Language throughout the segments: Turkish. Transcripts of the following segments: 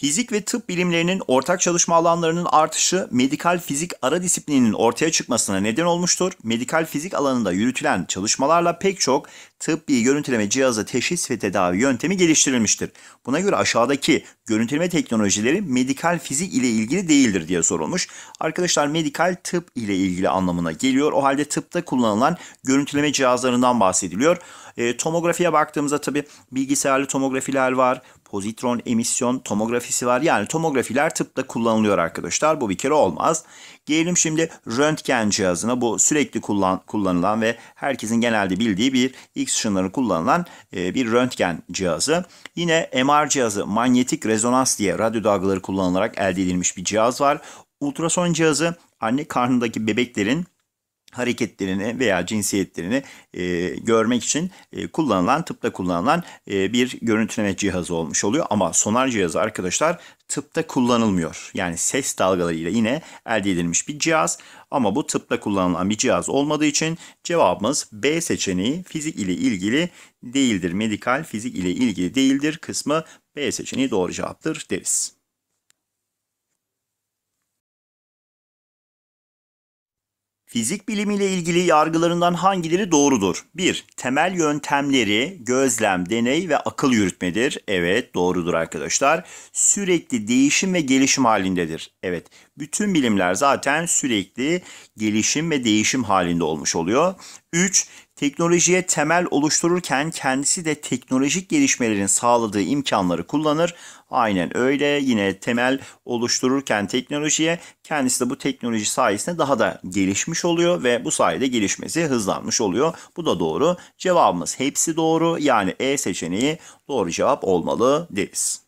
Fizik ve tıp bilimlerinin ortak çalışma alanlarının artışı medikal fizik ara disiplininin ortaya çıkmasına neden olmuştur. Medikal fizik alanında yürütülen çalışmalarla pek çok tıbbi görüntüleme cihazı teşhis ve tedavi yöntemi geliştirilmiştir. Buna göre aşağıdaki görüntüleme teknolojileri medikal fizik ile ilgili değildir diye sorulmuş. Arkadaşlar medikal tıp ile ilgili anlamına geliyor. O halde tıpta kullanılan görüntüleme cihazlarından bahsediliyor. E, tomografiye baktığımızda tabi bilgisayarlı tomografiler var, pozitron emisyon tomografisi var. Yani tomografiler tıpta kullanılıyor arkadaşlar. Bu bir kere olmaz. Gelelim şimdi röntgen cihazına. Bu sürekli kullan, kullanılan ve herkesin genelde bildiği bir X ışınları kullanılan e, bir röntgen cihazı. Yine MR cihazı manyetik rezonans diye radyo dalgaları kullanılarak elde edilmiş bir cihaz var. Ultrason cihazı anne karnındaki bebeklerin hareketlerini veya cinsiyetlerini e, görmek için e, kullanılan tıpta kullanılan e, bir görüntüleme cihazı olmuş oluyor ama sonar cihazı arkadaşlar tıpta kullanılmıyor. Yani ses dalgalarıyla yine elde edilmiş bir cihaz ama bu tıpta kullanılan bir cihaz olmadığı için cevabımız B seçeneği fizik ile ilgili değildir. Medikal fizik ile ilgili değildir kısmı B seçeneği doğru cevaptır deriz. Fizik bilimiyle ilgili yargılarından hangileri doğrudur? 1. Temel yöntemleri gözlem, deney ve akıl yürütmedir. Evet doğrudur arkadaşlar. Sürekli değişim ve gelişim halindedir. Evet bütün bilimler zaten sürekli gelişim ve değişim halinde olmuş oluyor. 3. Teknolojiye temel oluştururken kendisi de teknolojik gelişmelerin sağladığı imkanları kullanır. Aynen öyle. Yine temel oluştururken teknolojiye kendisi de bu teknoloji sayesinde daha da gelişmiş oluyor ve bu sayede gelişmesi hızlanmış oluyor. Bu da doğru. Cevabımız hepsi doğru. Yani E seçeneği doğru cevap olmalı deriz.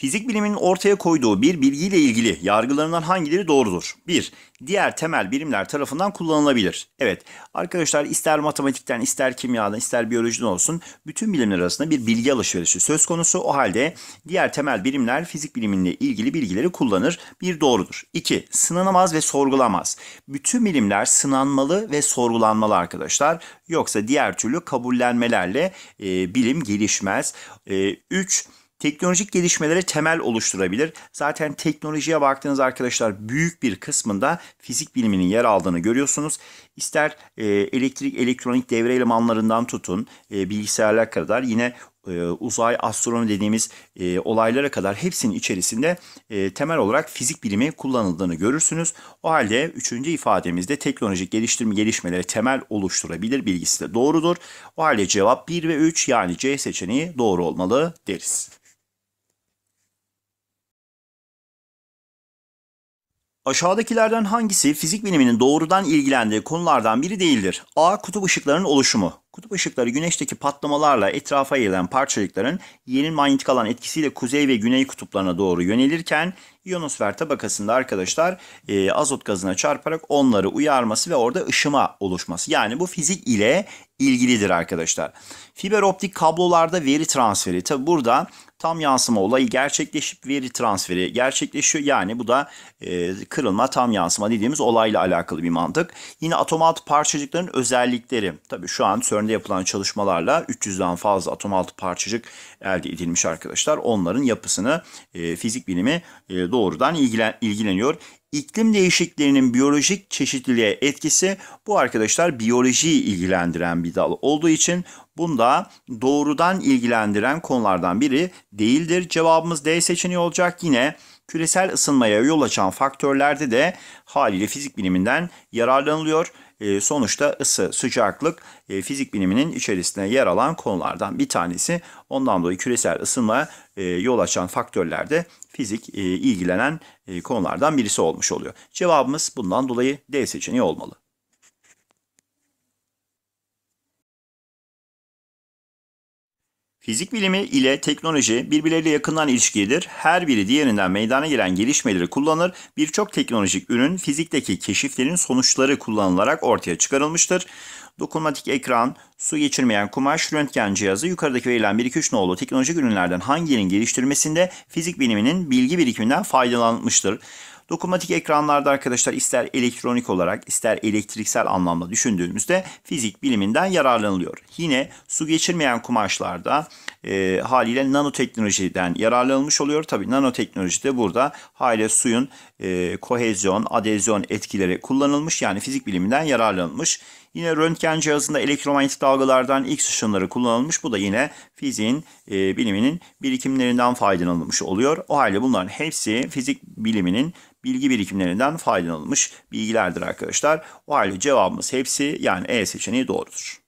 Fizik biliminin ortaya koyduğu bir bilgiyle ilgili yargılarından hangileri doğrudur? 1. Diğer temel bilimler tarafından kullanılabilir. Evet arkadaşlar ister matematikten ister kimyadan ister biyolojiden olsun bütün bilimler arasında bir bilgi alışverişi söz konusu. O halde diğer temel bilimler fizik biliminle ilgili bilgileri kullanır. Bir doğrudur. 2. Sınanamaz ve sorgulamaz. Bütün bilimler sınanmalı ve sorgulanmalı arkadaşlar. Yoksa diğer türlü kabullenmelerle e, bilim gelişmez. 3. E, üç, teknolojik gelişmelere temel oluşturabilir. Zaten teknolojiye baktığınız arkadaşlar büyük bir kısmında fizik biliminin yer aldığını görüyorsunuz. İster e, elektrik elektronik devre elemanlarından tutun e, bilgisayarlar kadar yine e, uzay astronomi dediğimiz e, olaylara kadar hepsinin içerisinde e, temel olarak fizik bilimi kullanıldığını görürsünüz. O halde üçüncü ifademizde teknolojik geliştirme gelişmeleri temel oluşturabilir bilgisi de doğrudur. O halde cevap 1 ve 3 yani C seçeneği doğru olmalı deriz. Aşağıdakilerden hangisi fizik biliminin doğrudan ilgilendiği konulardan biri değildir? A. Kutup ışıklarının oluşumu. Kutup ışıkları güneşteki patlamalarla etrafa yayılan parçacıkların yerin manyetik alan etkisiyle kuzey ve güney kutuplarına doğru yönelirken iyonosfer tabakasında arkadaşlar e, azot gazına çarparak onları uyarması ve orada ışıma oluşması. Yani bu fizik ile ilgilidir arkadaşlar. Fiber optik kablolarda veri transferi. Tabi burada tam yansıma olayı gerçekleşip veri transferi gerçekleşiyor. Yani bu da e, kırılma tam yansıma dediğimiz olayla alakalı bir mantık. Yine atom altı parçacıkların özellikleri. Tabii şu an CERN'de yapılan çalışmalarla 300'den fazla atom altı parçacık elde edilmiş arkadaşlar. Onların yapısını e, fizik bilimi e, doğrudan ilgilen, ilgileniyor. İklim değişikliğinin biyolojik çeşitliliğe etkisi bu arkadaşlar biyolojiyi ilgilendiren bir dal olduğu için bunda doğrudan ilgilendiren konulardan biri değildir. Cevabımız D seçeneği olacak. Yine küresel ısınmaya yol açan faktörlerde de haliyle fizik biliminden yararlanılıyor. Ee, sonuçta ısı, sıcaklık e, fizik biliminin içerisinde yer alan konulardan bir tanesi. Ondan dolayı küresel ısınma e, yol açan faktörler de fizik e, ilgilenen konulardan birisi olmuş oluyor. Cevabımız bundan dolayı D seçeneği olmalı. Fizik bilimi ile teknoloji birbirleriyle yakından ilişkilidir. Her biri diğerinden meydana gelen gelişmeleri kullanır. Birçok teknolojik ürün fizikteki keşiflerin sonuçları kullanılarak ortaya çıkarılmıştır. Dokunmatik ekran, su geçirmeyen kumaş, röntgen cihazı yukarıdaki verilen 1-2-3 nolu teknolojik ürünlerden hangilerinin geliştirmesinde fizik biliminin bilgi birikiminden faydalanmıştır. Dokunmatik ekranlarda arkadaşlar ister elektronik olarak ister elektriksel anlamda düşündüğümüzde fizik biliminden yararlanılıyor. Yine su geçirmeyen kumaşlarda e, haliyle nanoteknolojiden yararlanılmış oluyor. Tabi nanoteknoloji de burada haliyle suyun e, kohezyon, adezyon etkileri kullanılmış yani fizik biliminden yararlanılmış. Yine röntgen cihazında elektromanyetik dalgalardan X ışınları kullanılmış. Bu da yine fiziğin e, biliminin birikimlerinden faydalanılmış oluyor. O halde bunların hepsi fizik biliminin bilgi birikimlerinden faydalanılmış bilgilerdir arkadaşlar. O halde cevabımız hepsi yani E seçeneği doğrudur.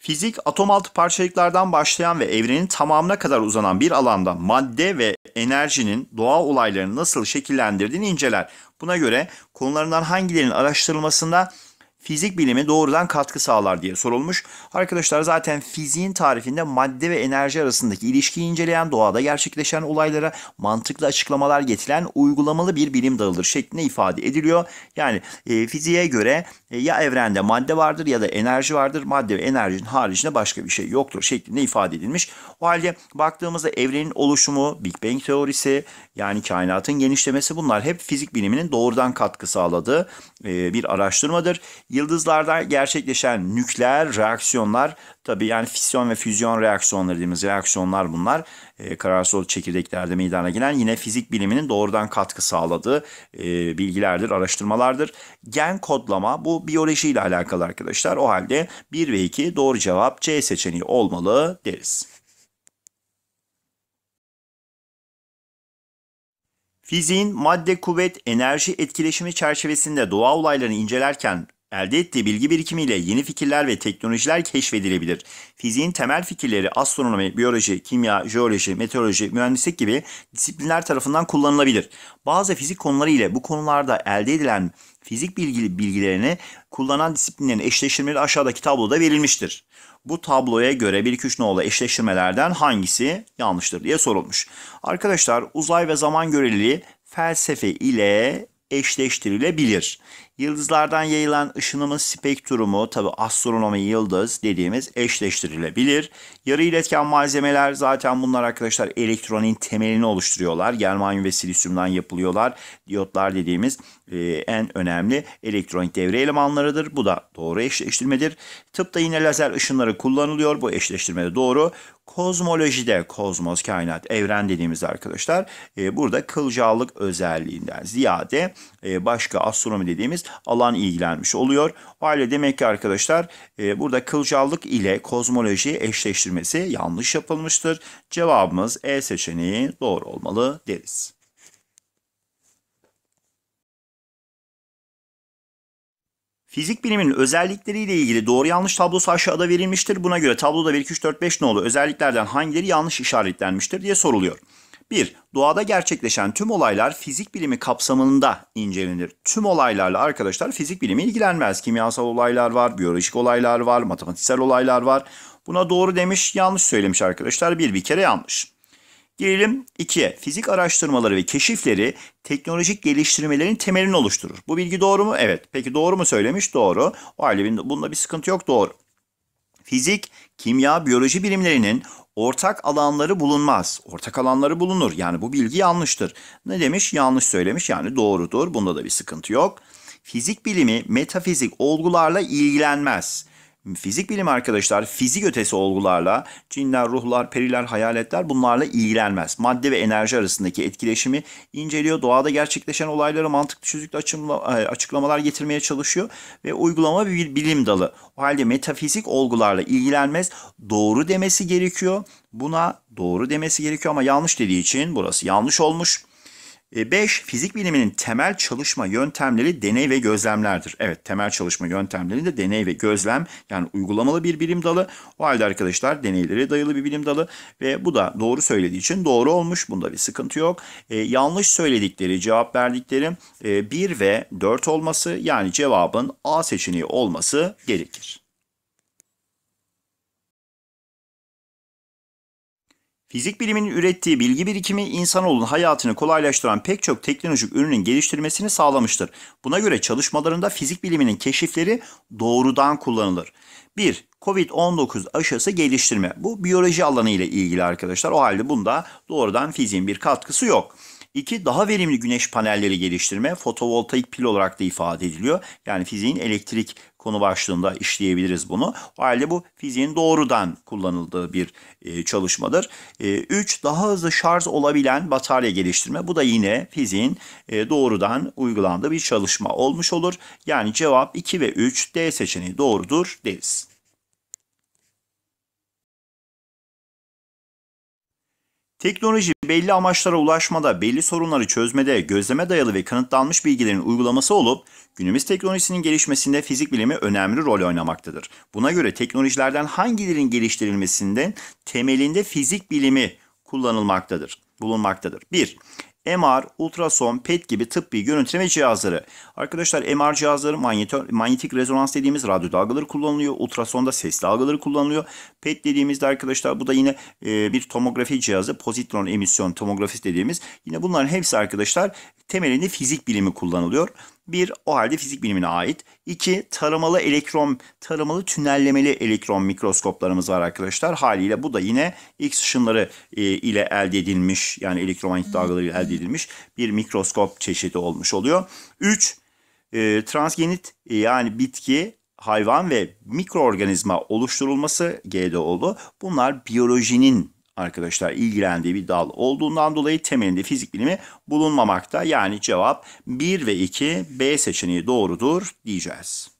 Fizik atom altı parçacıklardan başlayan ve evrenin tamamına kadar uzanan bir alanda madde ve enerjinin doğal olayların nasıl şekillendirdiğini inceler. Buna göre konularından hangilerinin araştırılmasında fizik bilimi doğrudan katkı sağlar diye sorulmuş. Arkadaşlar zaten fiziğin tarifinde madde ve enerji arasındaki ilişkiyi inceleyen, doğada gerçekleşen olaylara mantıklı açıklamalar getiren uygulamalı bir bilim dalıdır şeklinde ifade ediliyor. Yani e, fiziğe göre e, ya evrende madde vardır ya da enerji vardır. Madde ve enerjinin haricinde başka bir şey yoktur şeklinde ifade edilmiş. O halde baktığımızda evrenin oluşumu, Big Bang teorisi yani kainatın genişlemesi bunlar hep fizik biliminin doğrudan katkı sağladığı e, bir araştırmadır. Yıldızlarda gerçekleşen nükleer reaksiyonlar tabi yani fisyon ve füzyon reaksiyonları dediğimiz reaksiyonlar bunlar. E, kararsız çekirdeklerde meydana gelen yine fizik biliminin doğrudan katkı sağladığı e, bilgilerdir, araştırmalardır. Gen kodlama bu biyolojiyle alakalı arkadaşlar. O halde 1 ve 2 doğru cevap C seçeneği olmalı deriz. Fiziğin madde, kuvvet, enerji etkileşimi çerçevesinde doğa olaylarını incelerken Elde ettiği bilgi birikimiyle yeni fikirler ve teknolojiler keşfedilebilir. Fiziğin temel fikirleri astronomi, biyoloji, kimya, jeoloji, meteoroloji, mühendislik gibi disiplinler tarafından kullanılabilir. Bazı fizik konuları ile bu konularda elde edilen fizik bilgi, bilgilerini kullanan disiplinlerin eşleştirmeleri aşağıdaki tabloda verilmiştir. Bu tabloya göre 1-2-3 nolu eşleştirmelerden hangisi yanlıştır diye sorulmuş. Arkadaşlar uzay ve zaman göreliliği felsefe ile eşleştirilebilir. Yıldızlardan yayılan ışınımın spektrumu tabi astronomi yıldız dediğimiz eşleştirilebilir. Yarı iletken malzemeler zaten bunlar arkadaşlar elektronin temelini oluşturuyorlar. Germanyum ve silisyumdan yapılıyorlar. Diyotlar dediğimiz e, en önemli elektronik devre elemanlarıdır. Bu da doğru eşleştirmedir. Tıpta yine lazer ışınları kullanılıyor. Bu eşleştirmede doğru. Kozmolojide kozmos kainat evren dediğimiz arkadaşlar e, burada kılcallık özelliğinden ziyade e, başka astronomi dediğimiz alan ilgilenmiş oluyor. O halde demek ki arkadaşlar e, burada kılcallık ile kozmoloji eşleştirmesi yanlış yapılmıştır. Cevabımız E seçeneği doğru olmalı deriz. Fizik biliminin özellikleriyle ilgili doğru yanlış tablosu aşağıda verilmiştir. Buna göre tabloda 1, 2, 3, 4, 5 nolu özelliklerden hangileri yanlış işaretlenmiştir diye soruluyor. 1. Doğada gerçekleşen tüm olaylar fizik bilimi kapsamında incelenir. Tüm olaylarla arkadaşlar fizik bilimi ilgilenmez. Kimyasal olaylar var, biyolojik olaylar var, matematiksel olaylar var. Buna doğru demiş, yanlış söylemiş arkadaşlar. Bir bir kere yanlış. Gelelim 2'ye. Fizik araştırmaları ve keşifleri teknolojik geliştirmelerin temelini oluşturur. Bu bilgi doğru mu? Evet. Peki doğru mu söylemiş? Doğru. O halde bunda bir sıkıntı yok. Doğru fizik, kimya, biyoloji bilimlerinin ortak alanları bulunmaz. Ortak alanları bulunur. Yani bu bilgi yanlıştır. Ne demiş? Yanlış söylemiş. Yani doğrudur. Bunda da bir sıkıntı yok. Fizik bilimi metafizik olgularla ilgilenmez. Fizik bilim arkadaşlar fizik ötesi olgularla cinler, ruhlar, periler, hayaletler bunlarla ilgilenmez. Madde ve enerji arasındaki etkileşimi inceliyor. Doğada gerçekleşen olaylara mantıklı çözüklü e, açıklamalar getirmeye çalışıyor ve uygulama bir bilim dalı. O halde metafizik olgularla ilgilenmez. Doğru demesi gerekiyor. Buna doğru demesi gerekiyor ama yanlış dediği için burası yanlış olmuş. 5. E, fizik biliminin temel çalışma yöntemleri deney ve gözlemlerdir. Evet temel çalışma yöntemleri de deney ve gözlem yani uygulamalı bir bilim dalı. O halde arkadaşlar deneylere dayalı bir bilim dalı ve bu da doğru söylediği için doğru olmuş. Bunda bir sıkıntı yok. E, yanlış söyledikleri cevap verdikleri e, 1 ve 4 olması yani cevabın A seçeneği olması gerekir. Fizik biliminin ürettiği bilgi birikimi insanoğlunun hayatını kolaylaştıran pek çok teknolojik ürünün geliştirmesini sağlamıştır. Buna göre çalışmalarında fizik biliminin keşifleri doğrudan kullanılır. 1. Covid-19 aşısı geliştirme. Bu biyoloji alanı ile ilgili arkadaşlar. O halde bunda doğrudan fiziğin bir katkısı yok. 2. Daha verimli güneş panelleri geliştirme fotovoltaik pil olarak da ifade ediliyor. Yani fiziğin elektrik konu başlığında işleyebiliriz bunu. O halde bu fiziğin doğrudan kullanıldığı bir e, çalışmadır. 3. E, daha hızlı şarj olabilen batarya geliştirme. Bu da yine fiziğin e, doğrudan uygulandığı bir çalışma olmuş olur. Yani cevap 2 ve 3 D seçeneği doğrudur deriz. Teknoloji belli amaçlara ulaşmada, belli sorunları çözmede gözleme dayalı ve kanıtlanmış bilgilerin uygulaması olup günümüz teknolojisinin gelişmesinde fizik bilimi önemli rol oynamaktadır. Buna göre teknolojilerden hangilerinin geliştirilmesinde temelinde fizik bilimi kullanılmaktadır, bulunmaktadır. 1. MR, ultrason, PET gibi tıbbi görüntüleme cihazları. Arkadaşlar MR cihazları manyetik rezonans dediğimiz radyo dalgaları kullanılıyor. Ultrasonda sesli dalgaları kullanılıyor. PET dediğimizde arkadaşlar bu da yine e, bir tomografi cihazı. Pozitron emisyon tomografisi dediğimiz. Yine bunların hepsi arkadaşlar temelinde fizik bilimi kullanılıyor. Bir, o halde fizik bilimine ait. İki, taramalı elektron, taramalı tünellemeli elektron mikroskoplarımız var arkadaşlar. Haliyle bu da yine X ışınları e, ile elde edilmiş, yani elektromanyetik dalgaları ile elde edilmiş bir mikroskop çeşidi olmuş oluyor. Üç, e, transgenit e, yani bitki, hayvan ve mikroorganizma oluşturulması GDO'lu. Bunlar biyolojinin arkadaşlar ilgilendiği bir dal olduğundan dolayı temelinde fizik bilimi bulunmamakta. Yani cevap 1 ve 2 B seçeneği doğrudur diyeceğiz.